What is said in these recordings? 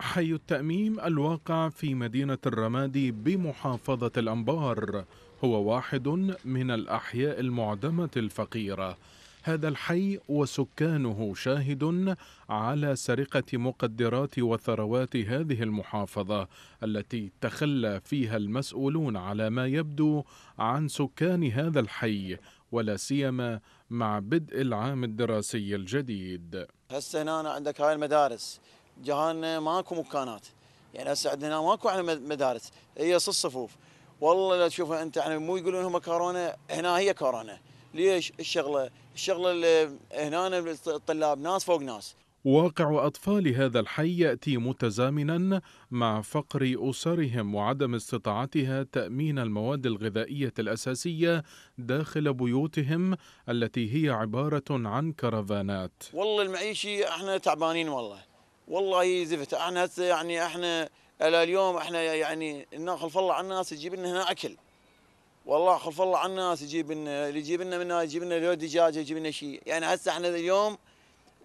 حي التأميم الواقع في مدينة الرمادي بمحافظة الأنبار هو واحد من الأحياء المعدمة الفقيرة هذا الحي وسكانه شاهد على سرقة مقدرات وثروات هذه المحافظة التي تخلى فيها المسؤولون على ما يبدو عن سكان هذا الحي ولا سيما مع بدء العام الدراسي الجديد هسه هنا عندك هاي المدارس جهالنا ماكو مكانات يعني هسه عندنا ماكو على يعني مدارس هي صف صفوف والله لا تشوفها انت يعني مو يقولون هم كورونا هنا هي كورونا ليش الشغله الشغله اللي هنا الطلاب ناس فوق ناس واقع أطفال هذا الحي يأتي متزامنا مع فقر أسرهم وعدم استطاعتها تأمين المواد الغذائية الأساسية داخل بيوتهم التي هي عبارة عن كرفانات والله المعيشي احنا تعبانين والله والله زفت احنا هسه يعني احنا الى اليوم احنا يعني الناس خلف الله على الناس يجيب لنا هنا اكل والله خلف الله على الناس يجيب لنا اللي يجيب لنا من يجيب لنا لو دجاجه يجيب لنا شيء يعني هسه احنا اليوم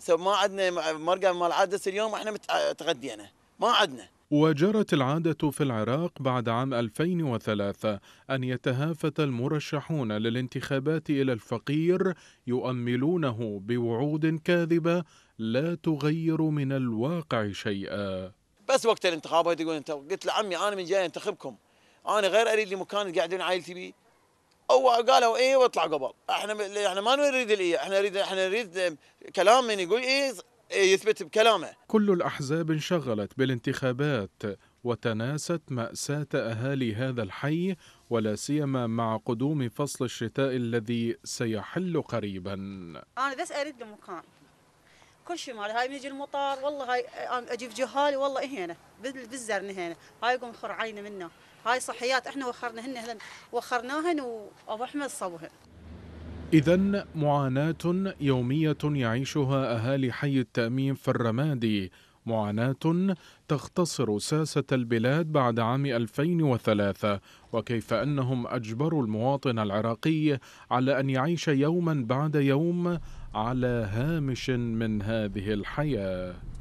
ما عندنا مرقه مال عاده اليوم احنا متغدينا ما عندنا وجرت العادة في العراق بعد عام 2003 أن يتهافت المرشحون للانتخابات إلى الفقير يؤملونه بوعود كاذبة لا تغير من الواقع شيئا بس وقت الانتخابات يقول انت قلت لعمي انا من جاي انتخبكم انا غير اريد لي مكان قاعدين عائلتي بيه او قالوا ايه واطلع قبل احنا احنا ما نريد الايه احنا نريد احنا نريد كلام من يقول ايه يثبت بكلامه كل الأحزاب انشغلت بالانتخابات وتناست مأساة أهالي هذا الحي ولا سيما مع قدوم فصل الشتاء الذي سيحل قريبا أنا بس أريد مكان كل شيء مالي هاي يجي المطار والله هاي آه، اجيب جهالي والله هنا بالزرن هنا هاي يقوم خر عينه منا هاي صحيات احنا وخرناهن وخرناهن وابو احمد صابهن إذا معاناة يومية يعيشها أهالي حي التاميم في الرمادي معاناة تختصر ساسة البلاد بعد عام 2003 وكيف أنهم أجبروا المواطن العراقي على أن يعيش يوما بعد يوم على هامش من هذه الحياه